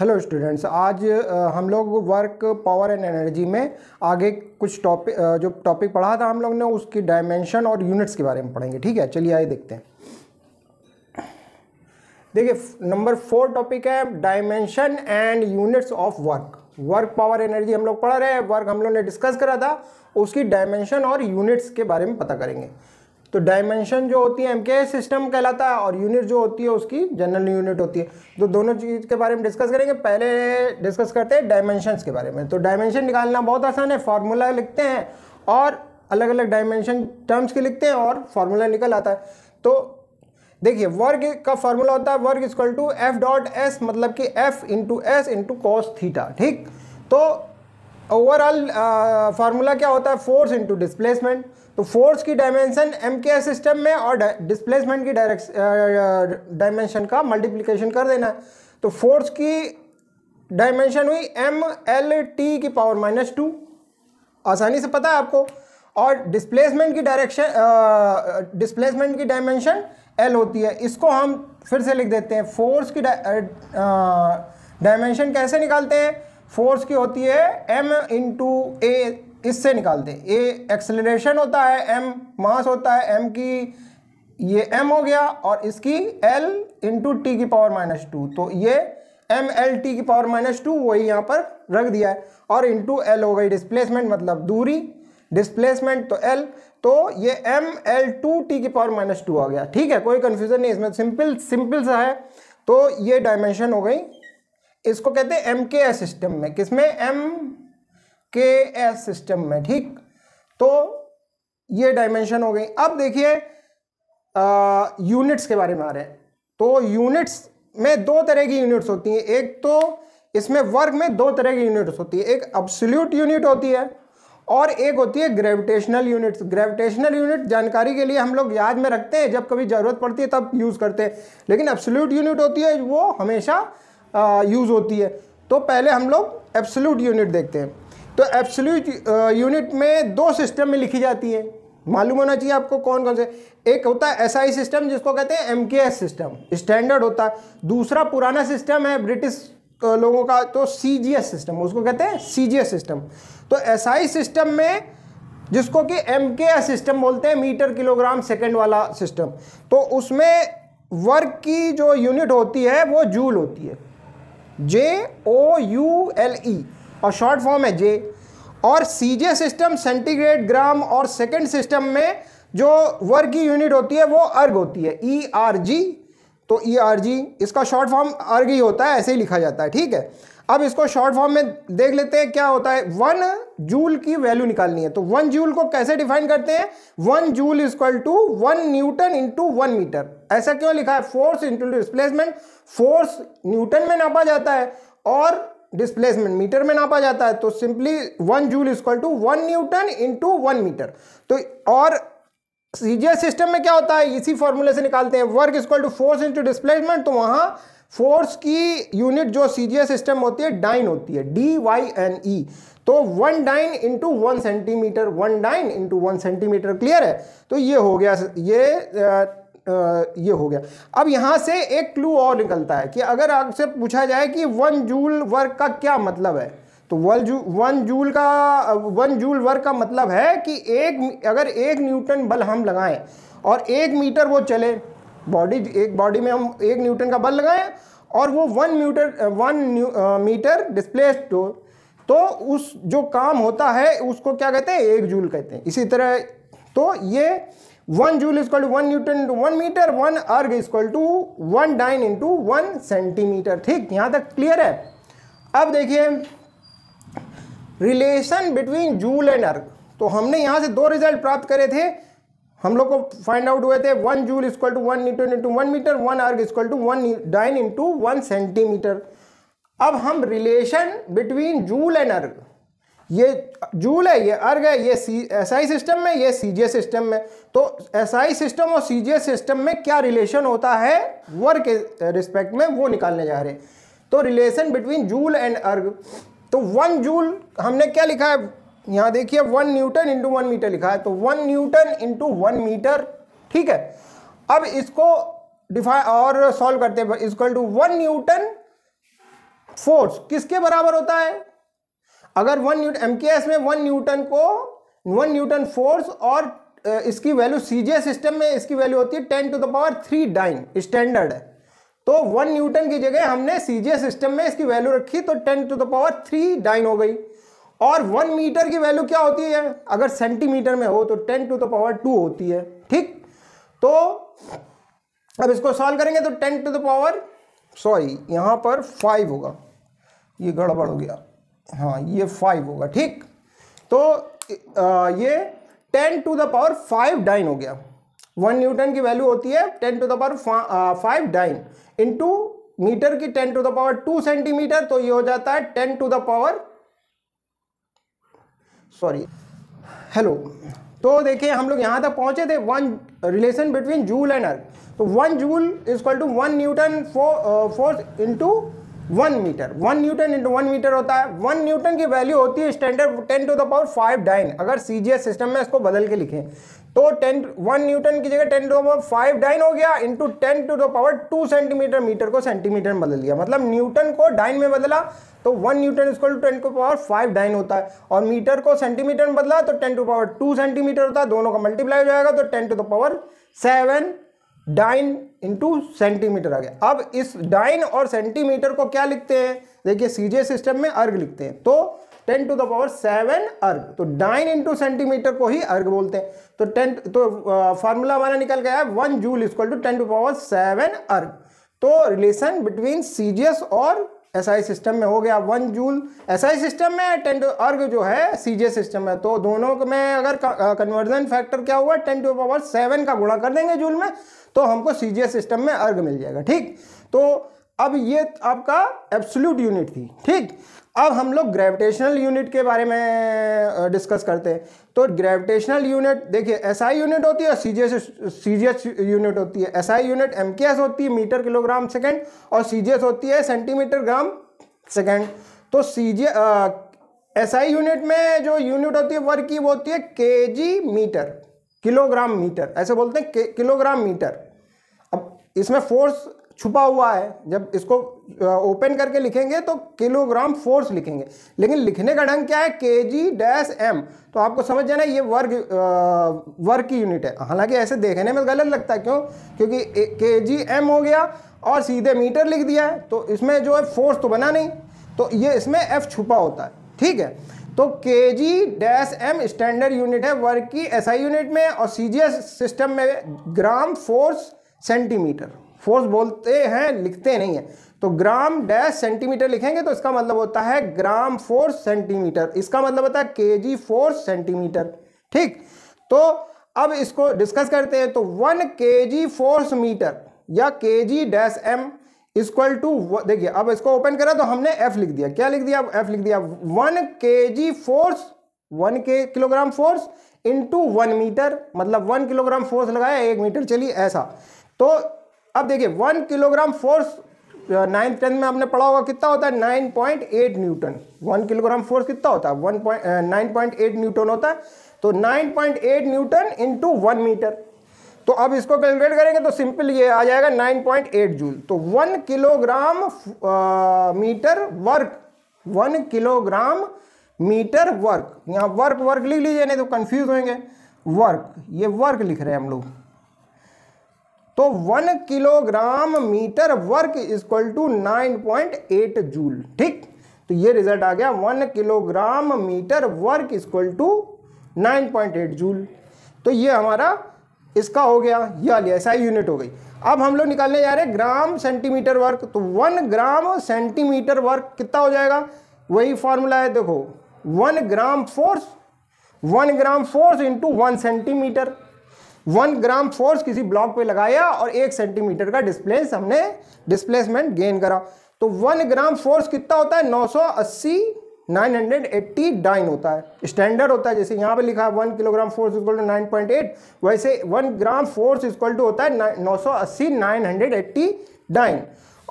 hello students आज हम लोग वर्क पावर एंड एनर्जी में आगे कुछ टॉपिक जो टॉपिक पढ़ा था हम लोग ने उसकी डायमेंशन और यूनिट्स के बारे में पढ़ेंगे ठीक है चलिए आइए देखते हैं देखिए नंबर फोर टॉपिक है dimension and units of work work power energy हम लोग पढ़ रहे हैं वर्क हम लोग ने डिस्कस करा था उसकी डायमेंशन और यूनिट्स के बारे में पता करेंगे तो डायमेंशन जो होती है एम के सिस्टम कहलाता है और यूनिट जो होती है उसकी जनरल यूनिट होती है तो दोनों चीज़ के बारे में डिस्कस करेंगे पहले डिस्कस करते हैं डायमेंशंस के बारे में तो डायमेंशन निकालना बहुत आसान है फार्मूला लिखते हैं और अलग अलग डायमेंशन टर्म्स के लिखते हैं और फार्मूला निकल आता है तो देखिए वर्ग का फार्मूला होता है work equal to F dot S मतलब कि F into S into cos theta ठीक तो ओवरऑल फार्मूला uh, क्या होता है फोर्स इंटू डिस्प्लेसमेंट तो फोर्स की डायमेंशन एम के सिस्टम में और डिस्प्लेसमेंट की डायमेंशन uh, uh, का मल्टीप्लीकेशन कर देना है तो फोर्स की डायमेंशन हुई एम एल टी की पावर माइनस टू आसानी से पता है आपको और डिस्प्लेसमेंट की डायरेक्शन डिस्प्लेसमेंट की डायमेंशन एल होती है इसको हम फिर से लिख देते हैं फोर्स की डायमेंशन कैसे निकालते हैं फोर्स की होती है एम इंटू ए इससे निकालते ए एक्सलेशन होता है एम मास होता है एम की ये एम हो गया और इसकी एल इंटू टी की पावर माइनस टू तो ये एम एल टी की पावर माइनस टू वही यहाँ पर रख दिया है और इंटू एल हो गई डिस्प्लेसमेंट मतलब दूरी डिस्प्लेसमेंट तो एल तो ये एम एल टू टी की पावर माइनस टू आ गया ठीक है कोई कन्फ्यूज़न नहीं इसमें सिंपल सिंपल सा है तो ये डायमेंशन हो गई इसको कहते हैं एम के एस सिस्टम में किसमें एम के एस सिस्टम में ठीक तो ये डायमेंशन हो गई अब देखिए यूनिट्स के बारे में आ रहे हैं तो यूनिट्स में दो तरह की यूनिट्स होती हैं एक तो इसमें वर्ग में दो तरह की यूनिट्स होती है एक अब्सोल्यूट यूनिट होती है और एक होती है ग्रेविटेशनल यूनिट्स ग्रेविटेशनल यूनिट जानकारी के लिए हम लोग याद में रखते हैं जब कभी ज़रूरत पड़ती है तब यूज़ करते हैं लेकिन अब्सोल्यूट यूनिट होती है वो हमेशा यूज़ होती है तो पहले हम लोग एब्सोल्यूट यूनिट देखते हैं तो एब्सोल्यूट यूनिट में दो सिस्टम में लिखी जाती है मालूम होना चाहिए आपको कौन कौन से एक होता है एस सिस्टम जिसको कहते हैं एम सिस्टम स्टैंडर्ड होता है दूसरा पुराना सिस्टम है ब्रिटिश लोगों का तो सी सिस्टम उसको कहते हैं सी सिस्टम तो एस सिस्टम में जिसको कि एम सिस्टम बोलते हैं मीटर किलोग्राम सेकेंड वाला सिस्टम तो उसमें वर्क की जो यूनिट होती है वो जूल होती है जे ओ यू एल ई और शॉर्ट फॉर्म है जे और सी जे सिस्टम सेंटीग्रेड ग्राम और सेकेंड सिस्टम में जो वर्ग की यूनिट होती है वो अर्ग होती है ई आर जी तो ई आर जी इसका शॉर्ट फॉर्म अर्ग ही होता है ऐसे ही लिखा जाता है ठीक है अब इसको शॉर्ट फॉर्म में देख लेते हैं क्या होता है वन जूल की वैल्यू निकालनी है तो वन जूल को कैसे डिफाइन करते हैं one joule equal to one newton into one metre ऐसा क्यों लिखा है force into displacement force newton में नापा जाता है और डिस्प्लेसमेंट मीटर में नापा जाता है तो simply one joule equal to one newton into one metre तो और सीजीएस सिस्टम में क्या होता है इसी फॉर्मूले से निकालते हैं work equal to force into displacement तो वहां फोर्स की यूनिट जो सीजीए सिस्टम होती है डाइन होती है डी वाई एन ई तो one dyne into one centimetre one dyne into one centimetre clear है तो ये हो गया ये आ, आ, ये हो गया अब यहाँ से एक क्लू और निकलता है कि अगर आपसे पूछा जाए कि वन जूल वर्ग का क्या मतलब है तो वन जू वन जूल का वन जूल वर्ग का मतलब है कि एक अगर एक न्यूटन बल हम लगाएं और एक मीटर वो चले बॉडी एक बॉडी में हम एक न्यूटन का बल लगाएं और वो one metre one metre displaced हो तो उस जो काम होता है उसको क्या कहते हैं एक जूल कहते हैं इसी तरह तो ये one joule equal to one newton into one metre one erg equal to one dyne into one centimetre ठीक यहाँ तक क्लियर है अब देखिए रिलेशन बिटवीन जूल एंड अर्ग तो हमने यहाँ से दो रिजल्ट प्राप्त करे थे हम लोग को फाइंड आउट हुए थे one joule equal to one newton into one metre one erg equal to one dyne into one centimetre अब हम रिलेशन बिटवीन जूल एंड अर्ग ये जूल है ये अर्ग है ये सी एस आई सिस्टम में ये सी जे सिस्टम में तो एस आई सिस्टम और सी जे सिस्टम में क्या रिलेशन होता है वर्क के रिस्पेक्ट में वो निकालने जा रहे हैं तो रिलेशन बिटवीन जूल एंड अर्ग तो वन जूल हमने क्या लिखा है यहां देखिए one newton into one metre लिखा है तो one newton into one metre ठीक है अब इसको डिफाइन और सॉल्व करते हैं टू वन न्यूटन फोर्स किसके बराबर होता है अगर वन न्यूटन एम में वन न्यूटन को वन न्यूटन फोर्स और इसकी वैल्यू सी सिस्टम में इसकी वैल्यू होती है ten to the power three dyne standard है तो वन न्यूटन की जगह हमने सी सिस्टम में इसकी वैल्यू रखी तो ten to the power three dyne हो गई और वन मीटर की वैल्यू क्या होती है अगर सेंटीमीटर में हो तो ten to the power two होती है ठीक तो अब इसको सॉल्व करेंगे तो ten to the power sorry यहाँ पर फाइव होगा ये गड़बड़ हो गया हाँ ये फाइव होगा ठीक तो आ, ये ten to the power five dyne हो गया वन न्यूटन की वैल्यू होती है ten to the power five dyne into metre की ten to the power two centimetre तो ये हो जाता है ten to the power sorry hello तो देखिए हम लोग यहाँ तक पहुँचे थे one relation between joule and erg तो one joule is equal to one newton force into one metre one newton into one metre होता है वन न्यूटन की वैल्यू होती है standard ten to the power five dyne अगर C system में इसको बदल के लिखें तो टेन वन न्यूटन की जगह ten to power five dyne हो गया into ten to the power two centimetre metre को सेंटीमीटर में बदल दिया मतलब न्यूटन को डाइन में बदला तो one newton equal to ten to power five dyne होता है और मीटर को सेंटीमीटर में बदला तो ten to power two centimetre होता है दोनों का मल्टीप्लाई हो जाएगा तो ten to the power seven dyne into centimetre आ गया अब इस डाइन और सेंटीमीटर को क्या लिखते हैं देखिए सीजे सिस्टम में अर्ग लिखते हैं तो ten to the power seven erg तो डाइन इंटू सेंटीमीटर को ही अर्ग बोलते हैं तो टेन तो फार्मूला हमारा निकल गया है one joule equal to ten to power seven erg तो रिलेशन बिटवीन सीजीएस और एसआई सिस्टम में हो गया वन जूल एसआई सिस्टम में टेन टू अर्ग जो है सीजे सिस्टम में तो दोनों में अगर कन्वर्जन फैक्टर क्या हुआ टेन टू पावर सेवन का गुणा कर देंगे जूल में तो हमको सीजे सिस्टम में अर्ग मिल जाएगा ठीक तो अब ये आपका एब्सोल्यूट यूनिट थी ठीक अब हम लोग ग्रेविटेशनल यूनिट के बारे में डिस्कस करते हैं तो ग्रेविटेशनल यूनिट देखिए एसआई यूनिट होती है और सीजीएस सीजीएस यूनिट होती है एसआई यूनिट एमकेएस होती है मीटर किलोग्राम सेकंड और सीजीएस होती है सेंटीमीटर ग्राम सेकंड तो सीजी एसआई यूनिट में जो यूनिट होती है वर्क की वो होती है जी मीटर किलोग्राम मीटर ऐसे बोलते हैं किलोग्राम मीटर अब इसमें फोर्स छुपा हुआ है जब इसको ओपन करके लिखेंगे तो किलोग्राम फोर्स लिखेंगे लेकिन लिखने का ढंग क्या है के जी डैश एम तो आपको समझ जाना ये वर्ग वर्ग की यूनिट है हालांकि ऐसे देखने में गलत लगता है क्यों क्योंकि के जी एम हो गया और सीधे मीटर लिख दिया है तो इसमें जो है फोर्स तो बना नहीं तो ये इसमें एफ छुपा होता है ठीक है तो K G dash M standard unit है वर्ग की एसआई आई यूनिट में और एस सिस्टम में ग्राम फोर्स सेंटीमीटर फोर्स बोलते हैं लिखते नहीं है तो ग्राम डैश सेंटीमीटर लिखेंगे तो इसका मतलब होता है ग्राम फोर्स सेंटीमीटर इसका मतलब होता है के जी फोर्स सेंटीमीटर ठीक तो अब इसको डिस्कस करते हैं तो one K G force metre या K G dash M equal to देखिए अब इसको ओपन करा तो हमने एफ लिख दिया क्या लिख दिया एफ लिख दिया one K G force one K kilogram force into one metre मतलब वन किलोग्राम फोर्स लगाया एक मीटर चलिए ऐसा तो अब देखिए one kilogram force ninth tenth में आपने पढ़ा होगा कितना होता है nine point eight newton one kilogram force कितना होता है one point nine point eight newton होता है तो nine point eight newton into one metre तो अब इसको कैलकुलेट करेंगे तो सिंपल ये आ जाएगा नाइन पॉइंट एट जूल तो one kilogram metre work one kilogram metre work यहाँ वर्क वर्क लिख लीजिए नहीं तो कन्फ्यूज होंगे वर्क ये वर्क लिख रहे हैं हम लोग तो one kilogram metre work equal to nine point eight joule ठीक तो ये रिजल्ट आ गया one kilogram metre work equal to nine point eight joule तो ये हमारा इसका हो गया यह वाली एसआई यूनिट हो गई अब हम लोग निकालने जा रहे हैं ग्राम सेंटीमीटर वर्क तो वन ग्राम सेंटीमीटर वर्क कितना हो जाएगा वही फॉर्मूला है देखो one gram force one gram force into one centimetre one gram force किसी ब्लॉक पे लगाया और एक सेंटीमीटर का डिस्प्लेस हमने डिस्प्लेसमेंट गेन करा तो वन ग्राम फोर्स कितना होता है 980 980 डाइन होता है स्टैंडर्ड होता है जैसे यहाँ पे लिखा है one kilogram force equal to nine point eight वैसे one gram force equal to होता है नौ सौ अस्सी नाइन हंड्रेड एट्टी डाइन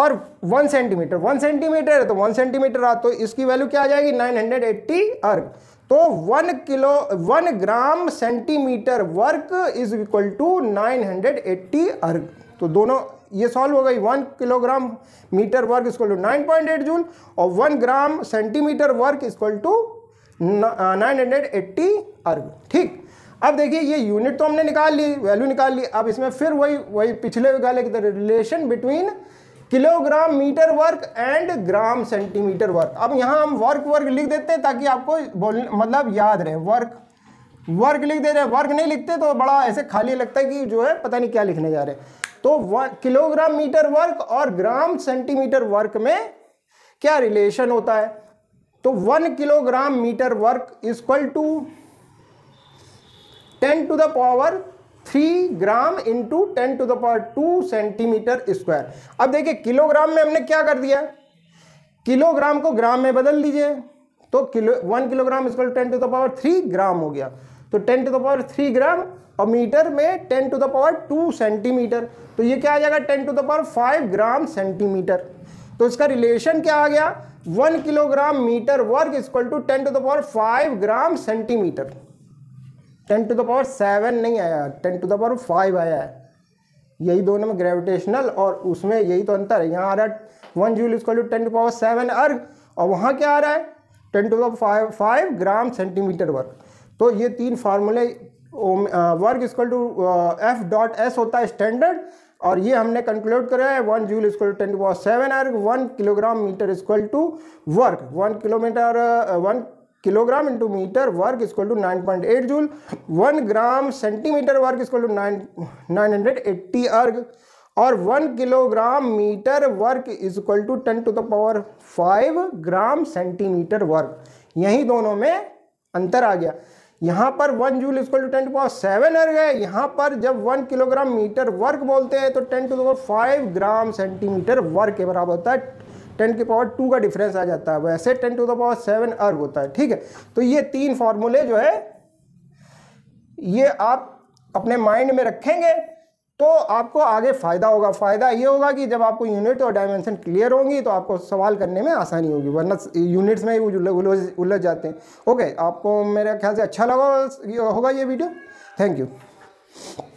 और वन सेंटीमीटर वन सेंटीमीटर है तो वन सेंटीमीटर आ तो इसकी वैल्यू क्या आ जाएगी नाइन हंड्रेड एट्टी अर्ग तो one kilo one gram centimetre work is equal to nine hundred eighty erg तो दोनों ये सॉल्व हो गई one kilogram metre work equal to nine point eight joule और one gram centimetre work equal to nine hundred eighty erg ठीक अब देखिए ये यूनिट तो हमने निकाल ली वैल्यू निकाल ली अब इसमें फिर वही वही पिछले वाले relation between kilogram metre work and gram centimetre work अब यहाँ हम वर्क वर्क लिख देते हैं ताकि आपको बोल मतलब याद रहे वर्क वर्क लिख दे रहे वर्क नहीं लिखते तो बड़ा ऐसे खाली लगता है कि जो है पता नहीं क्या लिखने जा रहे तो किलोग्राम मीटर वर्क और ग्राम सेंटीमीटर वर्क में क्या रिलेशन होता है तो one kilogram metre work is equal to ten to the power three gram into ten to the power two centimetre square अब देखिए किलोग्राम में हमने क्या कर दिया किलोग्राम को ग्राम में बदल दीजिए तो किलो वन किलोग्राम इसको ten to the power three gram हो गया तो ten to the power three gram और मीटर में ten to the power two centimetre तो ये क्या आ जाएगा ten to the power five gram centimetre तो इसका रिलेशन क्या आ गया one kilogram metre work equal to ten to the power five gram centimetre ten to the power seven नहीं आया ten to the power five आया है यही दोनों में ग्रेविटेशनल और उसमें यही तो अंतर है यहाँ आ रहा है one joule equal to ten to power seven erg और वहाँ क्या आ रहा है ten to the five five gram centimetre work तो ये तीन फार्मूले work equal to F dot S होता है स्टैंडर्ड और ये हमने कंक्लूड करा है one joule equal to ten to power seven erg one kilogram metre equal to work one kilometre one kilogram into metre work equal to nine point eight joule one gram centimetre work equal to nine nine hundred eighty erg और one kilogram metre work is equal to ten to the power five gram centimetre work यही दोनों में अंतर आ गया यहाँ पर one joule equal to ten to power seven erg है यहाँ पर जब वन किलोग्राम मीटर वर्क बोलते हैं तो ten to the power five gram centimetre work के बराबर होता है टेन की पावर टू का डिफरेंस आ जाता है वैसे ten to the power seven erg होता है ठीक है तो ये तीन फॉर्मूले जो है ये आप अपने माइंड में रखेंगे तो आपको आगे फ़ायदा होगा फ़ायदा ये होगा कि जब आपको यूनिट और डायमेंशन क्लियर होंगी तो आपको सवाल करने में आसानी होगी वरना यूनिट्स में ही उलझ जाते हैं ओके आपको मेरे ख्याल से अच्छा लगा होगा ये वीडियो थैंक यू